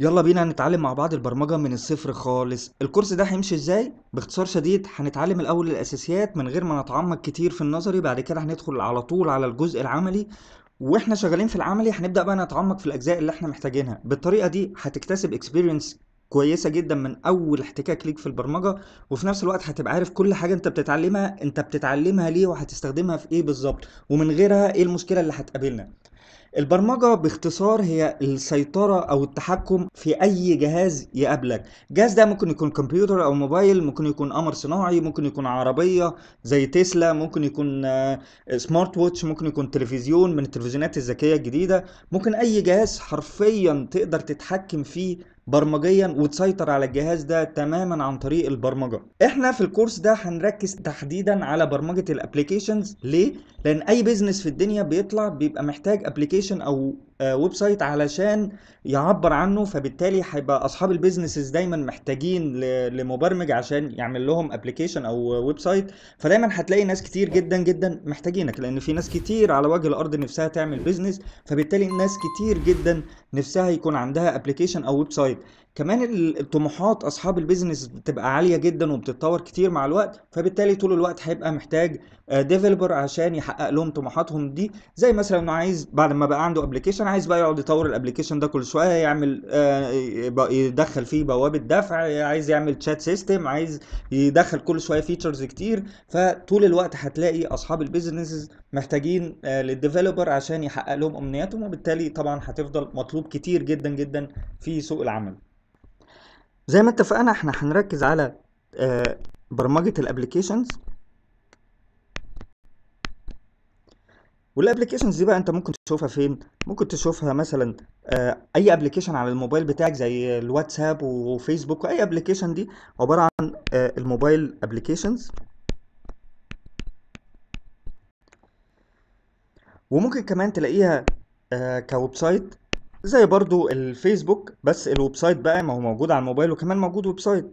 يلا بينا هنتعلم مع بعض البرمجة من الصفر خالص الكورس ده هيمشي ازاي باختصار شديد هنتعلم الاول الاساسيات من غير ما نتعمق كتير في النظري بعد كده هندخل على طول على الجزء العملي واحنا شغالين في العملي هنبدا بقى نتعمق في الاجزاء اللي احنا محتاجينها بالطريقه دي هتكتسب اكسبيرينس كويسه جدا من اول احتكاك ليك في البرمجه وفي نفس الوقت هتبقى عارف كل حاجه انت بتتعلمها انت بتتعلمها ليه وهتستخدمها في ايه بالظبط ومن غيرها ايه المشكله اللي هتقابلنا البرمجة باختصار هي السيطرة أو التحكم في أي جهاز يقابلك الجهاز ده ممكن يكون كمبيوتر أو موبايل ممكن يكون قمر صناعي ممكن يكون عربية زي تسلا ممكن يكون سمارت آه، ووتش ممكن يكون تلفزيون من التلفزيونات الذكية الجديدة ممكن أي جهاز حرفيا تقدر تتحكم فيه برمجيا وتسيطر على الجهاز ده تماما عن طريق البرمجه احنا في الكورس ده هنركز تحديدا على برمجه الابلكيشنز ليه لان اي بيزنس في الدنيا بيطلع بيبقى محتاج ابلكيشن او آه، ويب سايت علشان يعبر عنه فبالتالي هيبقى اصحاب البيزنسز دايما محتاجين لمبرمج عشان يعمل لهم ابلكيشن او ويب سايت فدايما هتلاقي ناس كتير جدا جدا محتاجينك لان في ناس كتير على وجه الارض نفسها تعمل بيزنس فبالتالي ناس كتير جدا نفسها يكون عندها ابلكيشن او ويب سايت كمان الطموحات اصحاب البيزنس بتبقى عاليه جدا وبتتطور كتير مع الوقت فبالتالي طول الوقت هيبقى محتاج ديفلوبر آه، عشان يحقق لهم طموحاتهم دي زي مثلا انه عايز بعد ما بقى عنده ابلكيشن عايز بقى يقعد يطور الابلكيشن ده كل شويه يعمل آه، يدخل فيه بوابه دفع عايز يعمل تشات سيستم عايز يدخل كل شويه فيتشرز كتير فطول الوقت هتلاقي اصحاب البيزنس محتاجين آه، للديفلوبر عشان يحقق لهم امنياتهم وبالتالي طبعا هتفضل مطلوب كتير جدا جدا في سوق العمل زي ما اتفقنا احنا هنركز على آه، برمجة الابليكيشنز والابليكيشنز دي بقى انت ممكن تشوفها فين ممكن تشوفها مثلا آه، اي ابليكيشن على الموبايل بتاعك زي الواتساب وفيسبوك واي ابليكيشن دي عبارة عن آه، الموبايل ابليكيشنز وممكن كمان تلاقيها كويب سايت زي برضو الفيسبوك بس الويب سايت بقى ما هو موجود على الموبايل وكمان موجود ويب سايت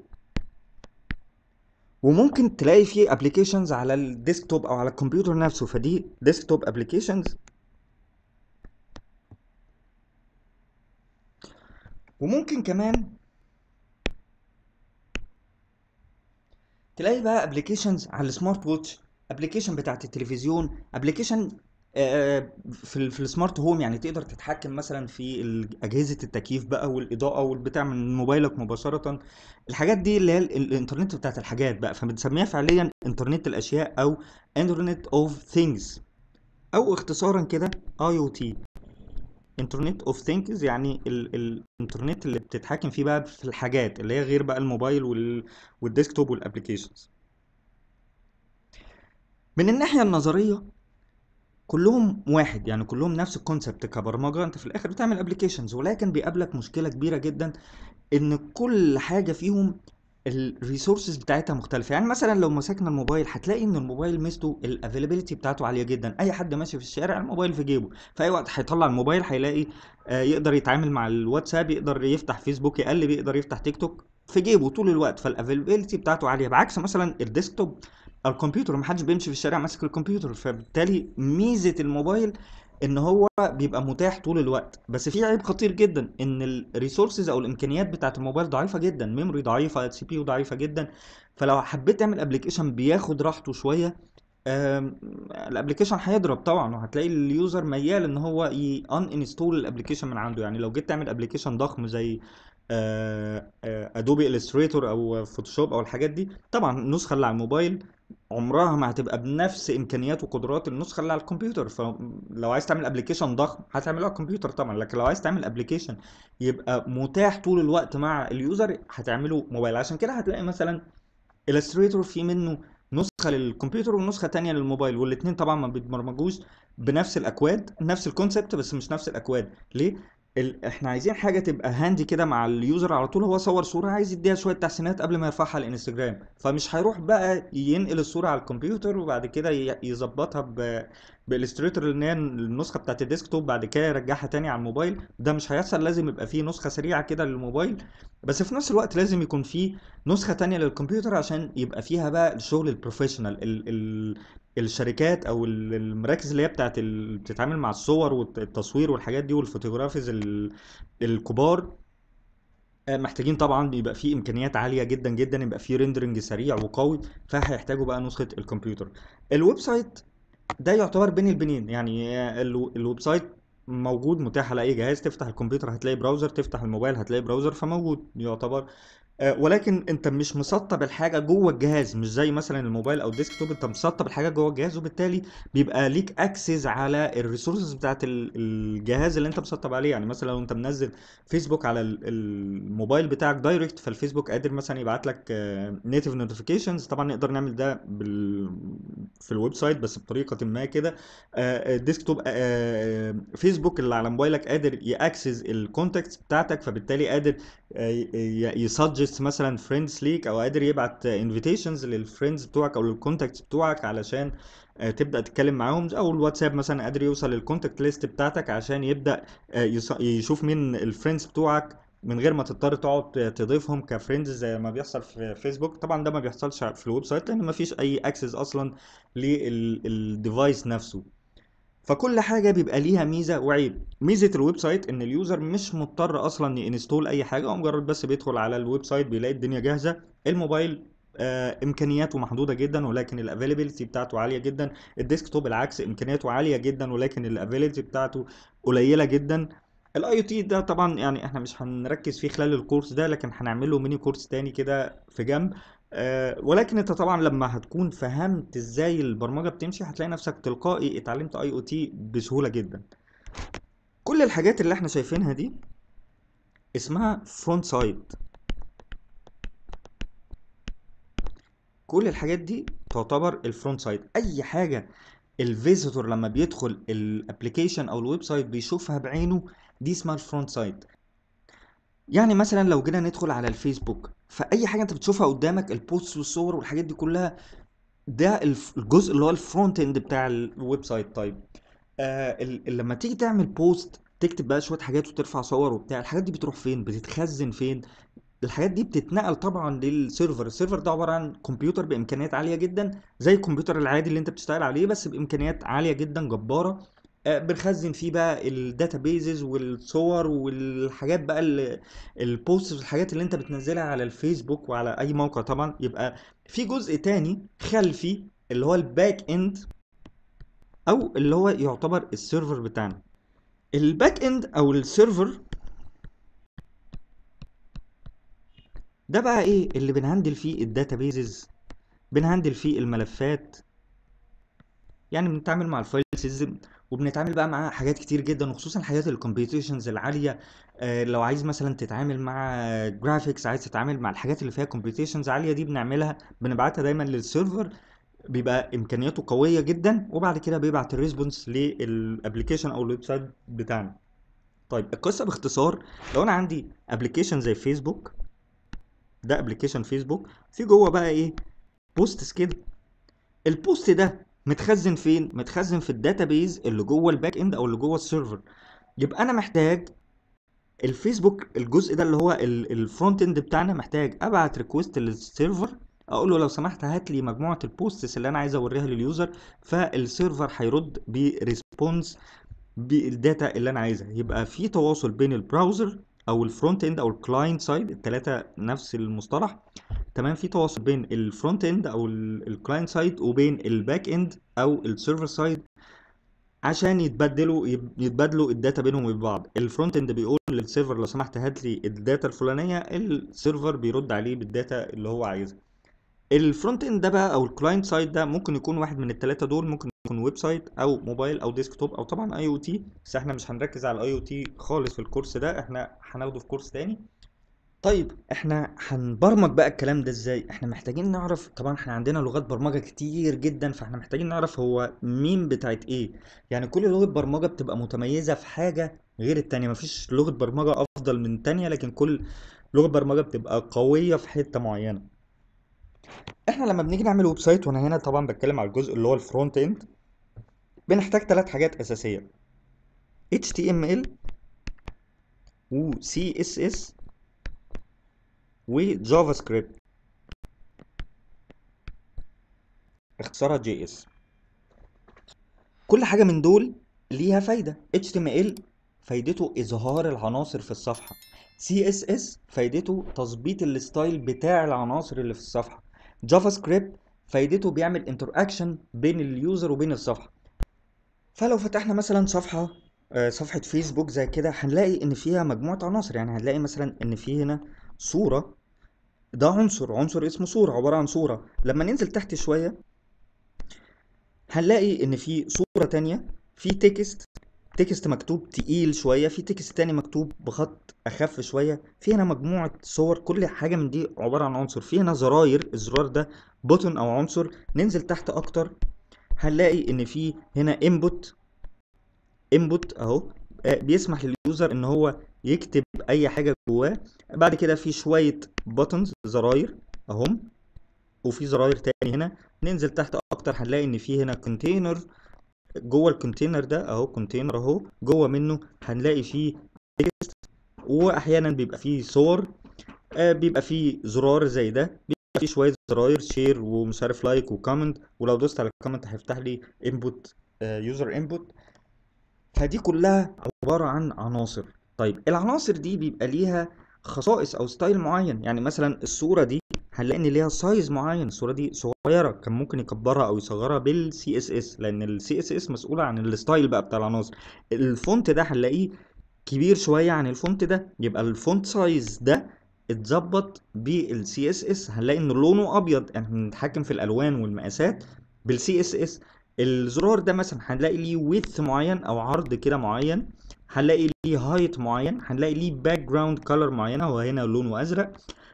وممكن تلاقي فيه ابلكيشنز على الديسكتوب او على الكمبيوتر نفسه فدي ديسكتوب ابلكيشنز وممكن كمان تلاقي بقى ابلكيشنز على السمارت ووتش ابلكيشن بتاعت التلفزيون ابلكيشن آه، آه، في في السمارت هوم يعني تقدر تتحكم مثلا في اجهزه التكييف بقى والاضاءه والبتاع من موبايلك مباشره الحاجات دي اللي هي الانترنت بتاعت الحاجات بقى فبنسميها فعليا انترنت الاشياء او انترنت اوف ثينجز او اختصارا كده اي او تي انترنت اوف ثينكس يعني الانترنت اللي بتتحكم فيه بقى في الحاجات اللي هي غير بقى الموبايل والديسكتوب والابلكيشنز من الناحيه النظريه كلهم واحد يعني كلهم نفس الكونسبت كبرمجه انت في الاخر بتعمل ابلكيشنز ولكن بيقابلك مشكله كبيره جدا ان كل حاجه فيهم الريسورسز بتاعتها مختلفه يعني مثلا لو مسكنا الموبايل هتلاقي ان الموبايل ميزته الافيلابيلتي بتاعته عاليه جدا اي حد ماشي في الشارع الموبايل في جيبه في اي وقت هيطلع الموبايل هيلاقي آه، يقدر يتعامل مع الواتساب يقدر يفتح فيسبوك يقلب يقدر يفتح تيك توك في جيبه طول الوقت فالافيلابيلتي بتاعته عاليه بعكس مثلا الديسكتوب الكمبيوتر محدش بيمشي في الشارع ماسك الكمبيوتر فبالتالي ميزه الموبايل ان هو بيبقى متاح طول الوقت بس في عيب خطير جدا ان الريسورسز او الامكانيات بتاعه الموبايل ضعيفه جدا ميموري ضعيفه سي بي يو ضعيفه جدا فلو حبيت تعمل ابلكيشن بياخد راحته شويه الابلكيشن هيضرب طبعا وهتلاقي اليوزر ميال ان هو ان انستول الابلكيشن من عنده يعني لو جيت تعمل ابلكيشن ضخم زي ادوبي الستريتور او فوتوشوب او الحاجات دي طبعا النسخه اللي على الموبايل عمرها ما هتبقى بنفس امكانيات وقدرات النسخه اللي على الكمبيوتر فلو عايز تعمل ابلكيشن ضخم هتعمله على الكمبيوتر طبعا لكن لو عايز تعمل ابلكيشن يبقى متاح طول الوقت مع اليوزر هتعمله موبايل عشان كده هتلاقي مثلا الستريتور في منه نسخه للكمبيوتر ونسخه تانية للموبايل والاثنين طبعا ما بيتبرمجوش بنفس الاكواد نفس الكونسبت بس مش نفس الاكواد ليه ال... احنا عايزين حاجه تبقى هاندي كده مع اليوزر على طول هو صور صوره عايز يديها شويه تحسينات قبل ما يرفعها الانستجرام فمش هيروح بقى ينقل الصوره على الكمبيوتر وبعد كده يظبطها ب بالستريتور اللي هي النسخه بتاعت الديسكتوب بعد كده يرجعها تاني على الموبايل ده مش هيحصل لازم يبقى فيه نسخه سريعه كده للموبايل بس في نفس الوقت لازم يكون فيه نسخه تانية للكمبيوتر عشان يبقى فيها بقى الشغل البروفيشنال ال... ال... الشركات او المراكز اللي هي بتاعت اللي بتتعامل مع الصور والتصوير والحاجات دي والفوتوغرافيز الكبار آه، محتاجين طبعا يبقى في امكانيات عاليه جدا جدا يبقى في ريندرنج سريع وقوي فهيحتاجوا بقى نسخه الكمبيوتر الويب سايت ده يعتبر بين البنين يعني آه، الويب سايت موجود متاح على اي جهاز تفتح الكمبيوتر هتلاقي براوزر تفتح الموبايل هتلاقي براوزر فموجود يعتبر آه، ولكن انت مش مسطب الحاجه جوه الجهاز مش زي مثلا الموبايل او الديسك توب انت مسطب الحاجه جوه الجهاز وبالتالي بيبقى ليك اكسس على الريسورسز بتاعت الجهاز اللي انت مسطب عليه يعني مثلا لو انت منزل فيسبوك على الموبايل بتاعك دايركت فالفيسبوك قادر مثلا يبعت لك نيتيف آه، نوتيفيكيشنز طبعا نقدر نعمل ده بال... في الويب سايت بس بطريقه ما كده الديسك توب فيسبوك اللي على موبايلك قادر ياكسس الكونتاكتس بتاعتك فبالتالي قادر آه، يصدق يسجست مثلا فريندز ليك او قادر يبعت انفيتيشنز للفريندز بتوعك او للكونتاكتس بتوعك علشان آه، تبدا تتكلم معاهم او الواتساب مثلا قادر يوصل للكونتاكت ليست بتاعتك عشان يبدا آه، يشوف مين الفريندز بتوعك من غير ما تضطر تقعد تضيفهم كفريندز زي ما بيحصل في فيسبوك طبعا ده ما بيحصلش في الويب سايت لان ما فيش اي اكسس اصلا للديفايس نفسه فكل حاجه بيبقى ليها ميزه وعيب ميزه الويب سايت ان اليوزر مش مضطر اصلا ينستول اي حاجه هو مجرد بس بيدخل على الويب سايت بيلاقي الدنيا جاهزه الموبايل آه امكانياته محدوده جدا ولكن الافيلابيلتي بتاعته عاليه جدا الديسكتوب العكس امكانياته عاليه جدا ولكن الافيلابيلتي بتاعته قليله جدا الاي تي ده طبعا يعني احنا مش هنركز فيه خلال الكورس ده لكن هنعمل له ميني كورس تاني كده في جنب آه، ولكن انت طبعا لما هتكون فهمت ازاي البرمجه بتمشي هتلاقي نفسك تلقائي اتعلمت اي او تي بسهوله جدا كل الحاجات اللي احنا شايفينها دي اسمها فرونت سايد كل الحاجات دي تعتبر الفرونت سايد اي حاجه الفيزيتور لما بيدخل الابلكيشن او الويب سايت بيشوفها بعينه دي اسمها الفرونت سايد يعني مثلا لو جينا ندخل على الفيسبوك فاي حاجه انت بتشوفها قدامك البوستس والصور والحاجات دي كلها ده الجزء اللي هو الفرونت اند بتاع الويب سايت طيب آه لما تيجي تعمل بوست تكتب بقى شويه حاجات وترفع صور وبتاع الحاجات دي بتروح فين بتتخزن فين الحاجات دي بتتنقل طبعا للسيرفر السيرفر ده عباره عن كمبيوتر بامكانيات عاليه جدا زي الكمبيوتر العادي اللي انت بتشتغل عليه بس بامكانيات عاليه جدا جباره آه، بنخزن فيه بقى بيزز والصور والحاجات بقى البوست والحاجات اللي انت بتنزلها على الفيسبوك وعلى اي موقع طبعا يبقى في جزء تاني خلفي اللي هو الباك اند او اللي هو يعتبر السيرفر بتاعنا الباك اند او السيرفر ده بقى ايه اللي بنهندل فيه بيزز بنهندل فيه الملفات يعني بنتعامل مع الفايل سيستم وبنتعامل بقى مع حاجات كتير جدا وخصوصا حاجات الكمبيوتيشنز العاليه آه، لو عايز مثلا تتعامل مع جرافيكس عايز تتعامل مع الحاجات اللي فيها كمبيوتيشنز عاليه دي بنعملها بنبعتها دايما للسيرفر بيبقى امكانياته قويه جدا وبعد كده بيبعت الريسبونس للابلكيشن او الويب سايت بتاعنا طيب القصه باختصار لو انا عندي ابلكيشن زي فيسبوك ده ابلكيشن فيسبوك في جوه بقى ايه بوست كده البوست ده متخزن فين متخزن في الداتابيز اللي جوه الباك اند او اللي جوه السيرفر يبقى انا محتاج الفيسبوك الجزء ده اللي هو الفرونت اند بتاعنا محتاج ابعت ريكوست للسيرفر اقول له لو سمحت هات لي مجموعه البوستس اللي انا عايز اوريها لليوزر فالسيرفر هيرد بريسبونس بالداتا اللي انا عايزها يبقى في تواصل بين البراوزر او الفرونت اند او الكلاينت سايد الثلاثه نفس المصطلح تمام في تواصل بين الفرونت اند او الكلاينت سايد وبين الباك اند او السيرفر سايد عشان يتبدلوا يتبادلوا الداتا بينهم وبين بعض الفرونت اند بيقول للسيرفر لو سمحت هات لي الداتا الفلانيه السيرفر بيرد عليه بالداتا اللي هو عايزها الفرونت اند ده بقى او الكلاينت سايد ده ممكن يكون واحد من الثلاثه دول ممكن يكون ويب سايت او موبايل او ديسك توب او طبعا اي او تي بس احنا مش هنركز على الاي او تي خالص في الكورس ده احنا هناخده في كورس تاني طيب احنا هنبرمج بقى الكلام ده ازاي احنا محتاجين نعرف طبعا احنا عندنا لغات برمجه كتير جدا فاحنا محتاجين نعرف هو مين بتاعت ايه يعني كل لغه برمجه بتبقى متميزه في حاجه غير التانية مفيش لغه برمجه افضل من تانية لكن كل لغه برمجه بتبقى قويه في حته معينه احنا لما بنيجي نعمل ويب سايت وانا هنا طبعا بتكلم على الجزء اللي هو الفرونت اند بنحتاج ثلاث حاجات اساسيه HTML و CSS وجافا سكريبت اختصارها جي اس كل حاجة من دول ليها فايدة HTML فايدته إظهار العناصر في الصفحة CSS فايدته تظبيط الستايل بتاع العناصر اللي في الصفحة جافا سكريبت فايدته بيعمل اكشن بين اليوزر وبين الصفحة فلو فتحنا مثلا صفحة آه، صفحة فيسبوك زي كده هنلاقي إن فيها مجموعة عناصر يعني هنلاقي مثلا إن في هنا صورة ده عنصر عنصر اسمه صورة عبارة عن صورة لما ننزل تحت شوية هنلاقي ان في صورة تانية في تكست تكست مكتوب تقيل شوية في تكست تاني مكتوب بخط أخف شوية في هنا مجموعة صور كل حاجة من دي عبارة عن عنصر في هنا زراير الزرار ده بوتن أو عنصر ننزل تحت أكتر هنلاقي إن في هنا انبوت انبوت أهو آه، بيسمح لليوزر إن هو يكتب اي حاجه جواه بعد كده في شويه بوتنز زراير اهم وفي زراير تاني هنا ننزل تحت اكتر هنلاقي ان في هنا كونتينر جوه الكونتينر ده اهو كونتينر اهو جوه منه هنلاقي فيه تكست واحيانا بيبقى فيه صور آه بيبقى فيه زرار زي ده بيبقى فيه شويه زراير شير ومش عارف لايك وكومنت ولو دوست على الكومنت هيفتح لي انبوت يوزر انبوت فدي كلها عباره عن عناصر طيب العناصر دي بيبقى ليها خصائص او ستايل معين يعني مثلا الصوره دي هنلاقي ان ليها سايز معين الصوره دي صغيره كان ممكن يكبرها او يصغرها بالسي اس اس لان السي اس اس مسؤوله عن الستايل بقى بتاع العناصر الفونت ده هنلاقيه كبير شويه عن الفونت ده يبقى الفونت سايز ده اتظبط بالسي اس اس هنلاقي ان لونه ابيض احنا يعني بنتحكم في الالوان والمقاسات بالسي اس اس الزرار ده مثلا هنلاقي ليه ويث معين او عرض كده معين هنلاقي ليه هايت معين هنلاقي ليه باك جراوند كلر معينه هو هنا لونه ازرق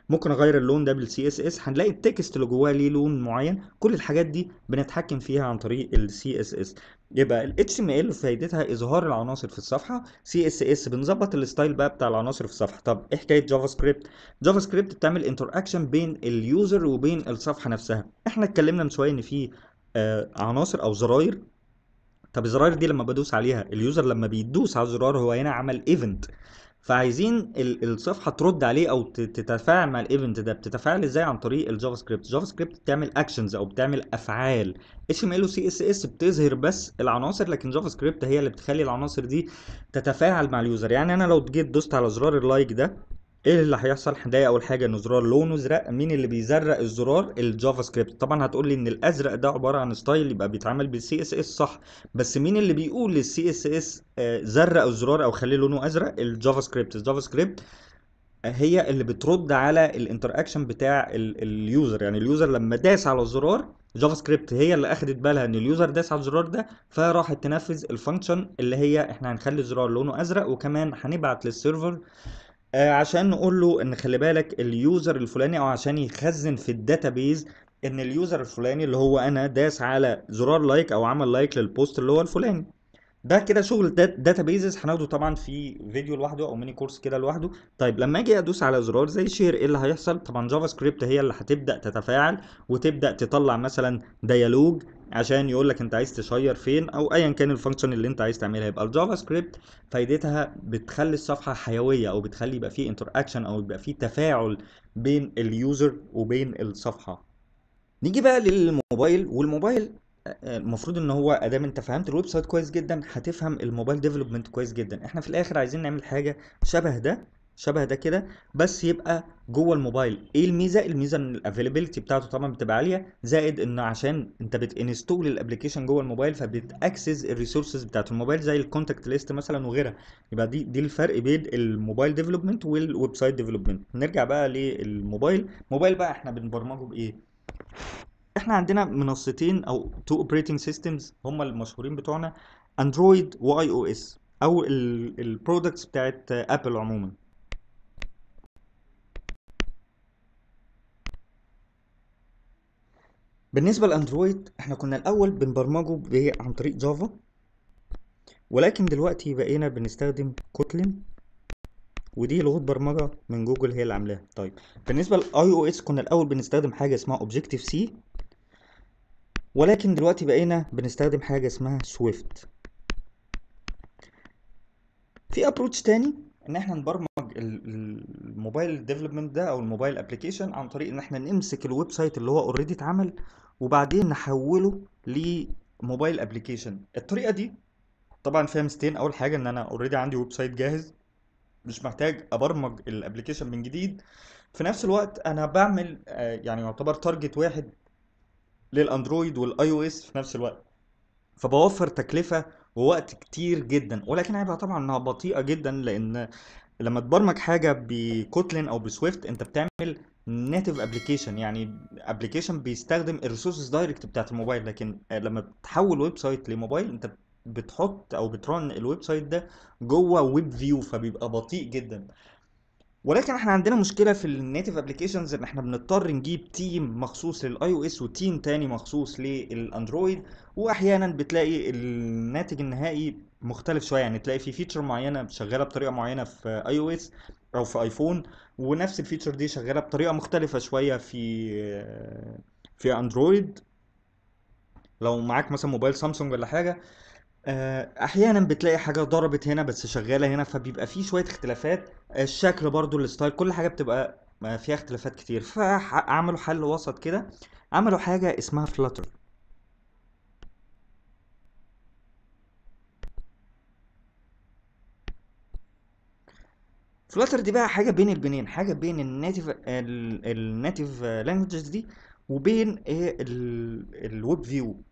ممكن اغير اللون ده بالسي اس اس هنلاقي التكست اللي جواه ليه لون معين كل الحاجات دي بنتحكم فيها عن طريق السي اس اس يبقى ال HTML فايدتها اظهار العناصر في الصفحه CSS بنظبط الستايل بقى بتاع العناصر في الصفحه طب ايه حكايه جافا سكريبت جافا سكريبت بتعمل انتراكشن بين اليوزر وبين الصفحه نفسها احنا اتكلمنا من شويه ان في آه، عناصر او زراير طب الزراير دي لما بدوس عليها اليوزر لما بيدوس على الزرار هو هنا عمل ايفنت فعايزين الصفحه ترد عليه او تتفاعل مع الايفنت ده بتتفاعل ازاي عن طريق الجافا سكريبت الجافا سكريبت بتعمل اكشنز او بتعمل افعال اتش ام ال وسي اس اس بتظهر بس العناصر لكن جافا سكريبت هي اللي بتخلي العناصر دي تتفاعل مع اليوزر يعني انا لو جيت دوست على زرار اللايك ده ايه اللي هيحصل هنلاقي اول حاجه ان زرار لونه ازرق مين اللي بيزرق الزرار الجافا سكريبت طبعا هتقول لي ان الازرق ده عباره عن ستايل يبقى بيتعمل بالسي اس اس صح بس مين اللي بيقول للسي اس اس زرق الزرار او خليه لونه ازرق الجافا سكريبت الجافا سكريبت هي اللي بترد على الانتر اكشن بتاع اليوزر يعني اليوزر لما داس على الزرار جافا سكريبت هي اللي اخدت بالها ان اليوزر داس على الزرار ده فراحت تنفذ الفانكشن اللي هي احنا هنخلي الزرار لونه ازرق وكمان هنبعت للسيرفر آه، عشان نقول له ان خلي بالك اليوزر الفلاني او عشان يخزن في الداتابيز ان اليوزر الفلاني اللي هو انا داس على زرار لايك او عمل لايك للبوست اللي هو الفلاني ده كده شغل داتا بيزز هناخده طبعا في فيديو لوحده او ميني كورس كده لوحده طيب لما اجي ادوس على زرار زي شير ايه اللي هيحصل طبعا جافا سكريبت هي اللي هتبدا تتفاعل وتبدا تطلع مثلا ديالوج عشان يقول لك انت عايز تشير فين او ايا كان الفانكشن اللي انت عايز تعملها يبقى الجافا سكريبت فايدتها بتخلي الصفحه حيويه او بتخلي يبقى فيه انتر اكشن او يبقى فيه تفاعل بين اليوزر وبين الصفحه نيجي بقى للموبايل والموبايل المفروض ان هو ادام انت فهمت الويب سايت كويس جدا هتفهم الموبايل ديفلوبمنت كويس جدا احنا في الاخر عايزين نعمل حاجه شبه ده شبه ده كده بس يبقى جوه الموبايل ايه الميزه الميزه ان الافيلابيلتي بتاعته طبعا بتبقى عاليه زائد ان عشان انت بتنستول الابلكيشن جوه الموبايل فبتاكسس الريسورسز بتاعت الموبايل زي الكونتاكت ليست مثلا وغيرها يبقى دي دي الفرق بين الموبايل ديفلوبمنت والويب سايت ديفلوبمنت نرجع بقى للموبايل موبايل بقى احنا بنبرمجه بايه احنا عندنا منصتين او تو اوبريتنج سيستمز هم المشهورين بتوعنا اندرويد واي او اس او البرودكتس بتاعت ابل عموما بالنسبه لاندرويد احنا كنا الاول بنبرمجه عن طريق جافا ولكن دلوقتي بقينا بنستخدم كوتلين ودي لغه برمجه من جوجل هي اللي عاملاها طيب بالنسبه للاي او اس كنا الاول بنستخدم حاجه اسمها اوبجكتيف سي ولكن دلوقتي بقينا بنستخدم حاجة اسمها سويفت في ابروتش تاني ان احنا نبرمج الموبايل ديفلوبمنت ده او الموبايل ابلكيشن عن طريق ان احنا نمسك الويب سايت اللي هو اوريدي اتعمل وبعدين نحوله لموبايل ابلكيشن الطريقه دي طبعا فيها ميزتين اول حاجه ان انا اوريدي عندي ويب سايت جاهز مش محتاج ابرمج الابلكيشن من جديد في نفس الوقت انا بعمل آه، يعني يعتبر تارجت واحد للاندرويد والاي او اس في نفس الوقت فبوفر تكلفه ووقت كتير جدا ولكن عيبها طبعا انها بطيئه جدا لان لما تبرمج حاجه بكوتلين او بسويفت انت بتعمل ناتيف ابلكيشن يعني ابلكيشن بيستخدم الريسورسز دايركت بتاعت الموبايل لكن لما بتحول ويب سايت لموبايل انت بتحط او بترن الويب سايت ده جوه ويب فيو فبيبقى بطيء جدا ولكن احنا عندنا مشكله في النيتف ابلكيشنز ان احنا بنضطر نجيب تيم مخصوص للاي او اس وتيم تاني مخصوص للاندرويد واحيانا بتلاقي الناتج النهائي مختلف شويه يعني تلاقي في فيتشر معينه شغاله بطريقه معينه في اي او اس او في ايفون ونفس الفيتشر دي شغاله بطريقه مختلفه شويه في في اندرويد لو معاك مثلا موبايل سامسونج ولا حاجه آه، احيانا بتلاقي حاجه ضربت هنا بس شغاله هنا فبيبقى في شويه اختلافات الشكل برضو الستايل كل حاجه بتبقى فيها اختلافات كتير فعملوا حل وسط كده عملوا حاجه اسمها فلاتر فلاتر دي بقى حاجه بين البنين حاجه بين الناتيف الناتيف لانجوجز دي وبين إيه، الويب فيو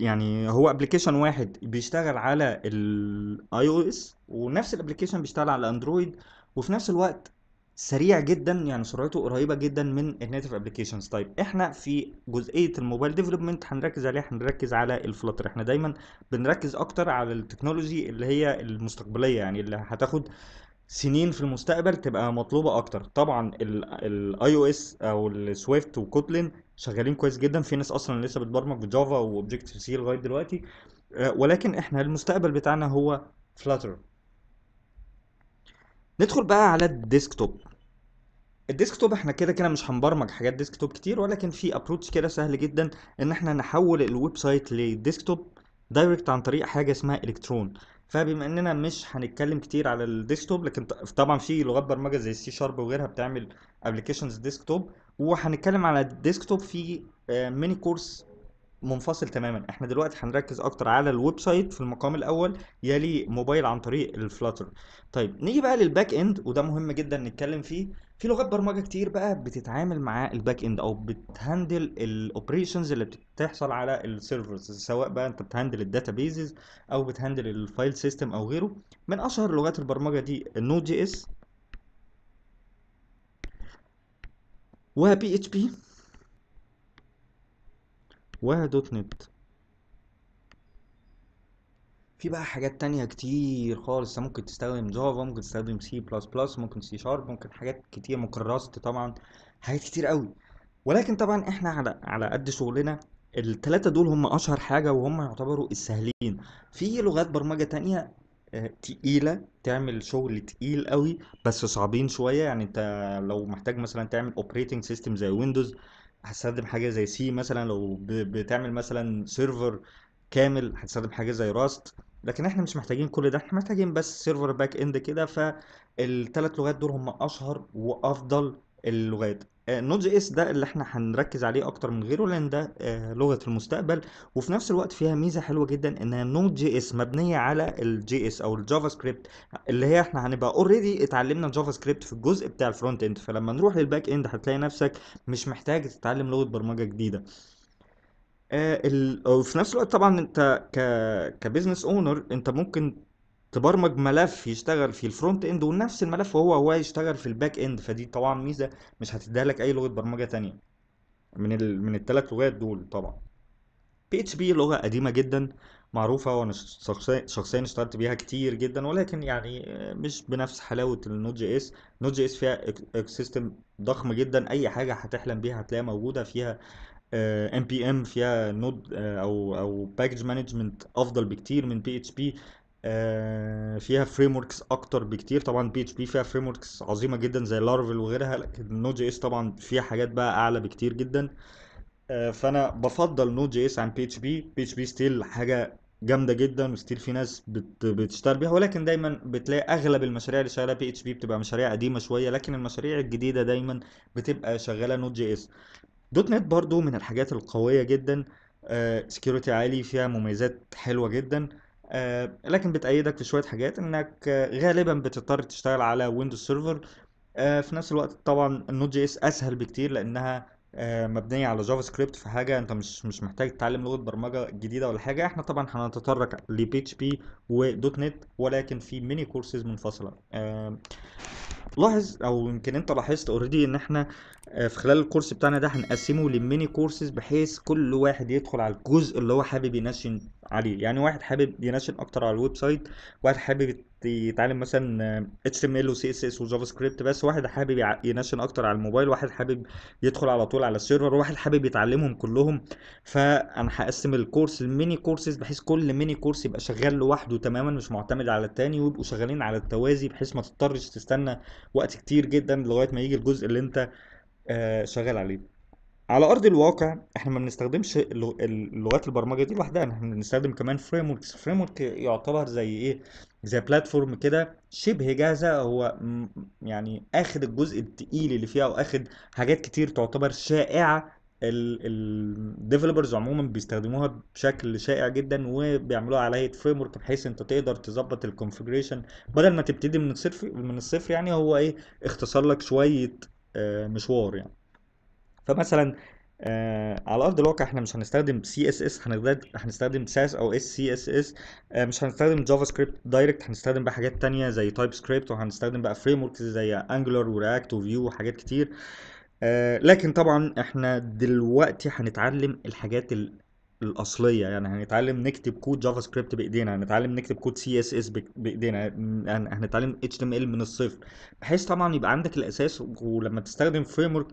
يعني هو ابلكيشن واحد بيشتغل على الاي او اس ونفس الابلكيشن بيشتغل على اندرويد وفي نفس الوقت سريع جدا يعني سرعته قريبه جدا من النيتف ابلكيشنز طيب احنا في جزئيه الموبايل ديفلوبمنت هنركز عليها هنركز على الفلاتر احنا دايما بنركز اكتر على التكنولوجي اللي هي المستقبليه يعني اللي هتاخد سنين في المستقبل تبقى مطلوبه اكتر طبعا الاي او اس او السويفت وكوتلين شغالين كويس جدا في ناس اصلا لسه بتبرمج بجافا واوبجكتيف سي لغايه دلوقتي آه، ولكن احنا المستقبل بتاعنا هو فلاتر ندخل بقى على الديسكتوب الديسكتوب احنا كده كده مش هنبرمج حاجات ديسكتوب كتير ولكن في ابروتش كده سهل جدا ان احنا نحول الويب سايت لديسكتوب دايركت عن طريق حاجه اسمها الكترون فبما اننا مش هنتكلم كتير على الديسكتوب لكن طبعا في لغات برمجه زي السي شارب وغيرها بتعمل ابلكيشنز ديسكتوب وهنتكلم على الديسكتوب في ميني آه، كورس منفصل تماما احنا دلوقتي هنركز اكتر على الويب سايت في المقام الاول يلي موبايل عن طريق الفلاتر طيب نيجي بقى للباك اند وده مهم جدا نتكلم فيه في لغات برمجه كتير بقى بتتعامل مع الباك اند او بتهندل الاوبريشنز اللي بتحصل على السيرفرز سواء بقى انت بتهندل بيزز او بتهندل الفايل سيستم او غيره من اشهر لغات البرمجه دي النود جي اس وبي اتش بي ودوت نت في بقى حاجات تانية كتير خالص انت ممكن تستخدم جافا ممكن تستخدم سي بلس بلس ممكن سي شارب ممكن حاجات كتير ممكن راست طبعا حاجات كتير قوي ولكن طبعا احنا على على قد شغلنا التلاتة دول هم اشهر حاجة وهم يعتبروا السهلين في لغات برمجة تانية آه، تقيله تعمل شغل تقيل قوي بس صعبين شويه يعني انت لو محتاج مثلا تعمل اوبريتنج سيستم زي ويندوز هتستخدم حاجه زي سي مثلا لو بتعمل مثلا سيرفر كامل هتستخدم حاجه زي راست لكن احنا مش محتاجين كل ده احنا محتاجين بس سيرفر باك اند كده فالتلات لغات دول هم اشهر وافضل اللغات نود جي اس ده اللي احنا هنركز عليه اكتر من غيره لان ده آه، لغه المستقبل وفي نفس الوقت فيها ميزه حلوه جدا ان نود جي اس مبنيه على الجي اس او الجافا سكريبت اللي هي احنا هنبقى اوريدي اتعلمنا جافا سكريبت في الجزء بتاع الفرونت اند فلما نروح للباك اند هتلاقي نفسك مش محتاج تتعلم لغه برمجه جديده آه وفي نفس الوقت طبعا انت ك كبزنس اونر انت ممكن تبرمج ملف يشتغل في الفرونت اند ونفس الملف هو هو يشتغل في الباك اند فدي طبعا ميزه مش هتديها لك اي لغه برمجه تانية من ال... من الثلاث لغات دول طبعا بي اتش بي لغه قديمه جدا معروفه وانا شخصيا اشتغلت بيها كتير جدا ولكن يعني مش بنفس حلاوه النوت جي اس نوت جي اس فيها اكسيستم ضخم جدا اي حاجه هتحلم بيها هتلاقيها موجوده فيها ام بي ام فيها نود آه، او او باكج مانجمنت افضل بكتير من بي اتش بي فيها فريم وركس اكتر بكتير طبعا بي اتش بي فيها فريم وركس عظيمه جدا زي لارفل وغيرها لكن نود جي اس طبعا فيها حاجات بقى اعلى بكتير جدا آه، فانا بفضل نود جي اس عن بي اتش بي بي اتش بي ستيل حاجه جامده جدا وستيل في ناس بت بتشتغل بيها ولكن دايما بتلاقي اغلب المشاريع اللي شغاله بي اتش بي بتبقى مشاريع قديمه شويه لكن المشاريع الجديده دايما بتبقى شغاله نود جي اس دوت نت برضو من الحاجات القوية جدا سكيورتي آه، عالي فيها مميزات حلوة جدا آه، لكن بتأيدك في شوية حاجات انك غالبا بتضطر تشتغل على ويندوز سيرفر آه، في نفس الوقت طبعا النوت جي اس اسهل بكتير لانها مبنيه على جافا سكريبت في حاجه انت مش مش محتاج تتعلم لغه برمجه جديده ولا حاجه احنا طبعا هنتطرق لبي اتش بي ودوت نت ولكن في ميني كورسز منفصله لاحظ او يمكن انت لاحظت اوريدي ان احنا آه، في خلال الكورس بتاعنا ده هنقسمه لميني كورسز بحيث كل واحد يدخل على الجزء اللي هو حابب ينشن عليه يعني واحد حابب ينشن اكتر على الويب سايت واحد حابب يتعلم مثلا HTML آه، و CSS وجافا سكريبت بس واحد حابب ينشن اكتر على الموبايل واحد حابب يدخل على طول على السيرفر واحد حابب يتعلمهم كلهم فانا هقسم الكورس لميني كورسز بحيث كل ميني كورس يبقى شغال لوحده تماما مش معتمد على التاني ويبقوا شغالين على التوازي بحيث ما تضطرش تستنى وقت كتير جدا لغايه ما يجي الجزء اللي انت آه، شغال عليه على ارض الواقع احنا ما بنستخدمش لغات البرمجه دي لوحدها احنا بنستخدم كمان فريم وركس فريم ورك يعتبر زي ايه زي بلاتفورم كده شبه جاهزه هو يعني اخد الجزء التقيل اللي فيها واخد حاجات كتير تعتبر شائعه الديفلوبرز عموما بيستخدموها بشكل شائع جدا وبيعملوها على هيئه فريم ورك بحيث انت تقدر تظبط الكونفجريشن بدل ما تبتدي من الصفر من الصفر يعني هو ايه اختصر لك شويه آه، مشوار يعني فمثلا آه على ارض الواقع احنا مش هنستخدم سي اس اس هنستخدم ساس او اس سي اس اس مش هنستخدم جافا سكريبت دايركت هنستخدم بقى حاجات تانية زي تايب سكريبت وهنستخدم بقى فريم وركس زي انجلر ورياكت وفيو وحاجات كتير آه، لكن طبعا احنا دلوقتي هنتعلم الحاجات الاصليه يعني هنتعلم نكتب كود جافا سكريبت بايدينا هنتعلم نكتب كود سي اس اس بايدينا هنتعلم اتش تي ام ال من الصفر بحيث طبعا يبقى عندك الاساس ولما تستخدم فريم ورك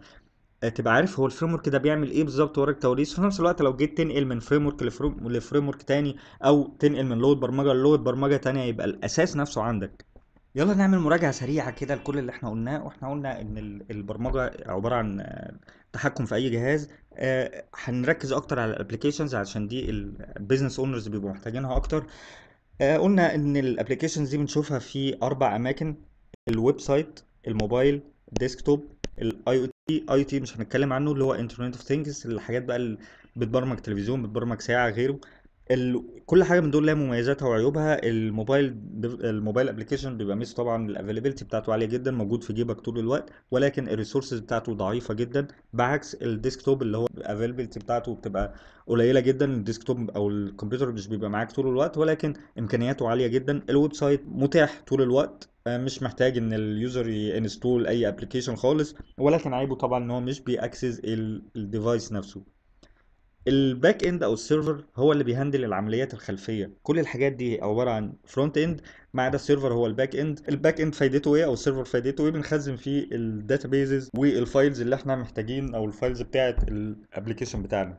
آه، تبقى عارف هو الفريم ورك ده بيعمل ايه بالظبط ورا التوريث في نفس الوقت لو جيت تنقل من فريم ورك لفريم ورك تاني او تنقل من لغه برمجه للغه برمجه تانية يبقى الاساس نفسه عندك يلا نعمل مراجعة سريعة كده لكل اللي احنا قلناه واحنا قلنا ان البرمجة عبارة عن تحكم في اي جهاز آه هنركز اكتر على الابلكيشنز عشان دي البيزنس اونرز بيبقوا محتاجينها اكتر آه قلنا ان الابلكيشنز دي بنشوفها في اربع اماكن الويب سايت الموبايل الديسكتوب الاي او تي اي تي مش هنتكلم عنه اللي هو انترنت اوف ثينجز الحاجات بقى اللي بتبرمج تلفزيون بتبرمج ساعة غيره ال... كل حاجه من دول لها مميزاتها وعيوبها الموبايل الموبايل ابلكيشن بيبقى ميزه طبعا الافيلابيلتي بتاعته عاليه جدا موجود في جيبك طول الوقت ولكن الريسورسز بتاعته ضعيفه جدا بعكس الديسكتوب اللي هو الافيلابيلتي بتاعته بتبقى قليله جدا الديسكتوب او الكمبيوتر مش بيبقى معاك طول الوقت ولكن امكانياته عاليه جدا الويب سايت متاح طول الوقت آه، مش محتاج ان اليوزر ينستول اي ابلكيشن خالص ولكن عيبه طبعا ان هو مش بيأكسس الديفايس نفسه الباك اند او السيرفر هو اللي بيهندل العمليات الخلفيه كل الحاجات دي عباره عن فرونت اند ما عدا السيرفر هو الباك اند الباك اند فايدته ايه او السيرفر فايدته ايه بنخزن فيه الداتابيزز والفايلز اللي احنا محتاجين او الفايلز بتاعه الابلكيشن بتاعنا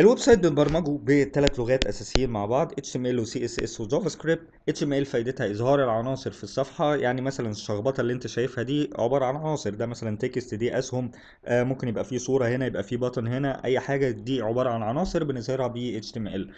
الويب سايت بنبرمجه بثلاث لغات اساسيين مع بعض HTML و CSS و JavaScript HTML فايدتها اظهار العناصر في الصفحه يعني مثلا الشخبطه اللي انت شايفها دي عباره عن عناصر ده مثلا تكست دي اسهم آه ممكن يبقى فيه صوره هنا يبقى فيه بطن هنا اي حاجه دي عباره عن عناصر بنظهرها ب HTML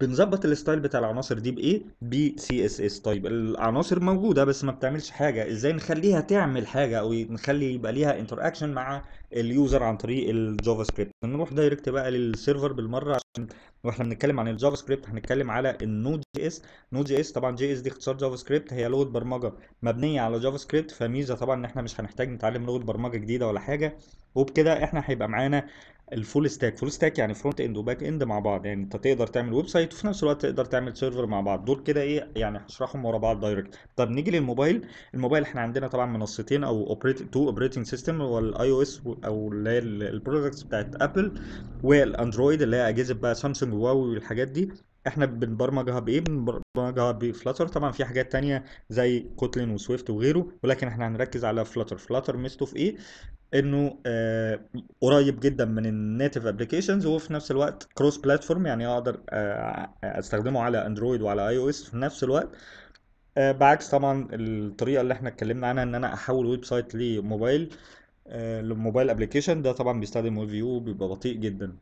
بنظبط الستايل بتاع العناصر دي بايه ب CSS طيب العناصر موجوده بس ما بتعملش حاجه ازاي نخليها تعمل حاجه او نخلي يبقى ليها انتراكشن مع اليوزر عن طريق الجافا سكريبت نروح دايركت بقى للسيرفر بالمره عشان واحنا بنتكلم عن الجافا سكريبت هنتكلم على النود جي اس نود جي اس طبعا جي اس دي اختصار جافا سكريبت هي لغه برمجه مبنيه على جافا سكريبت فميزه طبعا ان احنا مش هنحتاج نتعلم لغه برمجه جديده ولا حاجه وبكده احنا هيبقى معانا الفول ستاك فول ستاك يعني فرونت اند وباك اند مع بعض يعني انت تقدر تعمل ويب سايت وفي نفس الوقت تقدر تعمل سيرفر مع بعض دول كده ايه يعني هشرحهم ورا بعض دايركت طب نيجي للموبايل الموبايل احنا عندنا طبعا منصتين او اوبريت تو اوبريتنج سيستم هو الاي او اس او اللي هي البرودكتس بتاعت ابل والاندرويد اللي هي اجهزه بقى سامسونج وواوي والحاجات دي احنا بنبرمجها بايه بنبرمجها بفلاتر طبعا في حاجات تانية زي كوتلين وسويفت وغيره ولكن احنا هنركز على فلاتر فلاتر ميزته في ايه انه آه قريب جدا من الناتيف ابلكيشنز وفي نفس الوقت كروس بلاتفورم يعني اقدر آه استخدمه على اندرويد وعلى اي او اس في نفس الوقت آه بعكس طبعا الطريقه اللي احنا اتكلمنا عنها ان انا احول ويب سايت لموبايل آه لموبايل ابلكيشن ده طبعا بيستخدم ويب فيو بيبقى بطيء جدا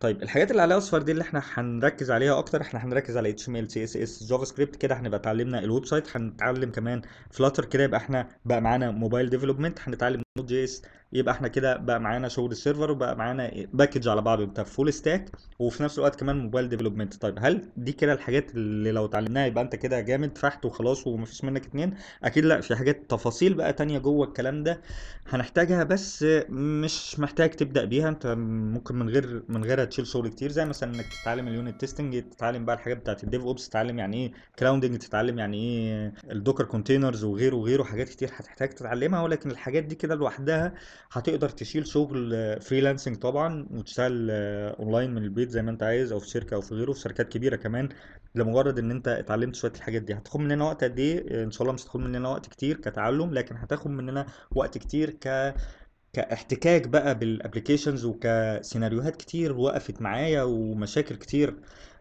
طيب الحاجات اللي عليها اصفر دي اللي احنا هنركز عليها اكتر احنا هنركز على HTML CSS جافا سكريبت كده هنبقى اتعلمنا الويب سايت هنتعلم كمان فلاتر كده يبقى احنا بقى معانا موبايل ديفلوبمنت هنتعلم نوت جي اس يبقى احنا كده بقى معانا شغل السيرفر وبقى معانا باكج على بعضه انت فول ستاك وفي نفس الوقت كمان موبايل ديفلوبمنت طيب هل دي كده الحاجات اللي لو اتعلمناها يبقى انت كده جامد فحت وخلاص ومفيش منك اتنين اكيد لا في حاجات تفاصيل بقى تانية جوه الكلام ده هنحتاجها بس مش محتاج تبدا بيها انت ممكن من غير من غيرها تشيل شغل كتير زي مثلا انك تتعلم اليونت تيستنج تتعلم بقى الحاجات بتاعت الديف اوبس تتعلم يعني ايه كلاوندنج تتعلم يعني ايه الدوكر كونتينرز وغيره وغيره حاجات كتير هتحتاج تتعلمها ولكن الحاجات دي كده لوحدها هتقدر تشيل شغل فريلانسنج طبعا وتشتغل اونلاين من البيت زي ما انت عايز او في شركه او في غيره في شركات كبيره كمان لمجرد ان انت اتعلمت شويه الحاجات دي هتاخد مننا وقت قد ايه ان شاء الله مش هتاخد مننا وقت كتير كتعلم لكن هتاخد مننا وقت كتير ك كاحتكاك بقى بالابلكيشنز وكسيناريوهات كتير وقفت معايا ومشاكل كتير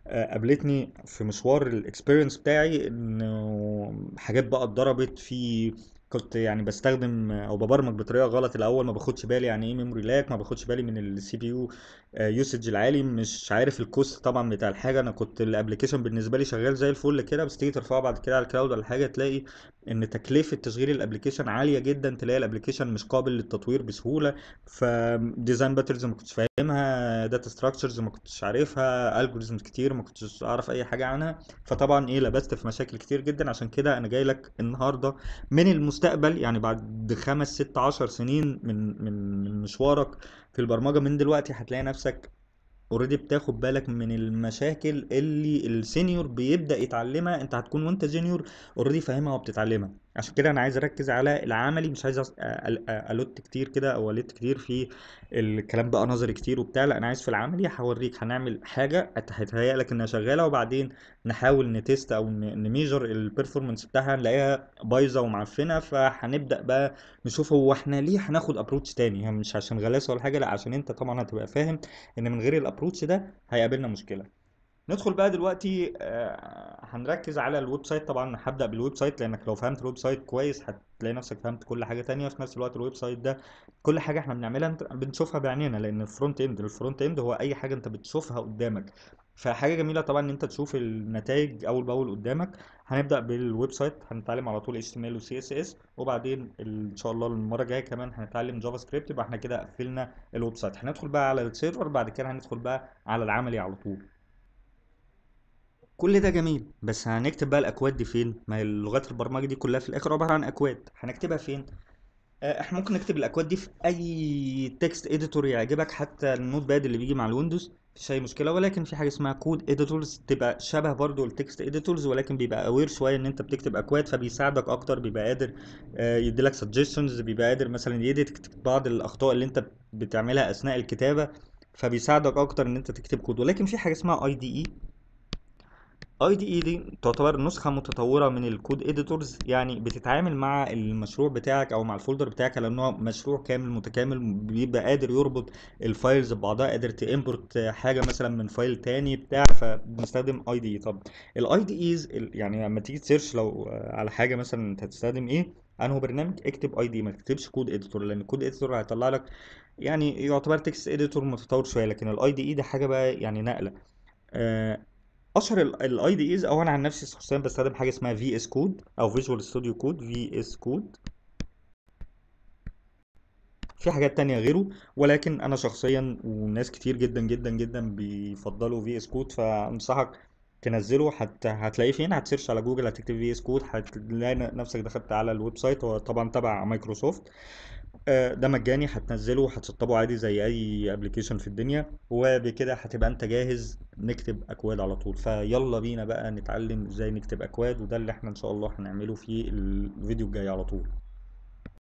آه، قابلتني في مشوار الاكسبيرينس بتاعي انه حاجات بقى اتضربت في كنت يعني بستخدم او ببرمج بطريقه غلط الاول ما باخدش بالي يعني ايه ميموري لاك ما باخدش بالي من السي بي يو يوسج العالي مش عارف الكوست طبعا بتاع الحاجه انا كنت الابلكيشن بالنسبه لي شغال زي الفل كده بس تيجي ترفعه بعد كده على الكلاود ولا حاجه تلاقي ان تكلفه تشغيل الابلكيشن عاليه جدا تلاقي الابلكيشن مش قابل للتطوير بسهوله فديزاين باترز ما كنتش فاهمها داتا ستراكشرز ما كنتش عارفها الجوريزمز كتير ما كنتش اعرف اي حاجه عنها فطبعا ايه لبست في مشاكل كتير جدا عشان كده انا جاي لك النهارده من المست المستقبل يعني بعد خمس ست عشر سنين من من من مشوارك في البرمجه من دلوقتي هتلاقي نفسك اوريدي بتاخد بالك من المشاكل اللي السينيور بيبدا يتعلمها انت هتكون وانت جونيور اوريدي فاهمها وبتتعلمها عشان كده انا عايز اركز على العملي مش عايز الوت كتير كده او الوت كتير في الكلام بقى نظري كتير وبتاع لا انا عايز في العملي هوريك هنعمل حاجه هتهيأ لك انها شغاله وبعدين نحاول نتيست او نميجر البرفورمانس بتاعها نلاقيها بايظه ومعفنه فهنبدا بقى نشوف هو احنا ليه هناخد ابروتش تاني يعني مش عشان غلاسه ولا حاجه لا عشان انت طبعا هتبقى فاهم ان من غير الابروتش ده هيقابلنا مشكله ندخل بقى دلوقتي آه، هنركز على الويب سايت طبعا هبدا بالويب سايت لانك لو فهمت الويب سايت كويس هتلاقي نفسك فهمت كل حاجه تانية في نفس الوقت الويب سايت ده كل حاجه احنا بنعملها بنشوفها بعينينا لان الفرونت اند الفرونت اند هو اي حاجه انت بتشوفها قدامك فحاجه جميله طبعا ان انت تشوف النتائج اول باول قدامك هنبدا بالويب سايت هنتعلم على طول html و css وبعدين ان شاء الله المره الجايه كمان هنتعلم جافا سكريبت يبقى احنا كده قفلنا الويب سايت هندخل بقى على السيرفر بعد كده هندخل بقى على العملي على طول كل ده جميل بس هنكتب بقى الاكواد دي فين ما هي لغات البرمجه دي كلها في الاخر عباره عن اكواد هنكتبها فين آه، احنا ممكن نكتب الاكواد دي في اي تكست اديتور يعجبك حتى النوت باد اللي بيجي مع الويندوز مفيش اي مشكله ولكن في حاجه اسمها كود اديتورز تبقى شبه برضو التكست اديتورز ولكن بيبقى اوير شويه ان انت بتكتب اكواد فبيساعدك اكتر بيبقى قادر آه، يديلك سجشنز بيبقى قادر مثلا يديت بعض الاخطاء اللي انت بتعملها اثناء الكتابه فبيساعدك اكتر ان انت تكتب كود ولكن في حاجه اسمها اي دي اي IDE دي تعتبر نسخه متطوره من الكود اديتورز يعني بتتعامل مع المشروع بتاعك او مع الفولدر بتاعك على انه مشروع كامل متكامل بيبقى قادر يربط الفايلز ببعضها قادر تامبورت حاجه مثلا من فايل تاني بتاع فبنستخدم IDE طب ال IDEs يعني لما تيجي تسيرش لو على حاجه مثلا انت هتستخدم ايه انه برنامج اكتب اي دي ما تكتبش كود اديتور لان كود اديتور هيطلع لك يعني يعتبر تكست اديتور متطور شويه لكن الاي دي اي ده حاجه بقى يعني نقله آه، اشهر الاي دي ايز او انا عن نفسي شخصيا بستخدم حاجه اسمها في اس كود او فيجوال ستوديو كود في اس كود في حاجات تانية غيره ولكن انا شخصيا وناس كتير جدا جدا جدا بيفضلوا في اس كود فانصحك تنزله حتى هتلاقيه فين هتسيرش على جوجل هتكتب في اس كود هتلاقي نفسك دخلت على الويب سايت هو طبعا تبع مايكروسوفت آه، ده مجاني هتنزله وهتسطبه عادي زي اي ابلكيشن في الدنيا وبكده هتبقى انت جاهز نكتب اكواد على طول فيلا بينا بقى نتعلم ازاي نكتب اكواد وده اللي احنا ان شاء الله هنعمله في الفيديو الجاي على طول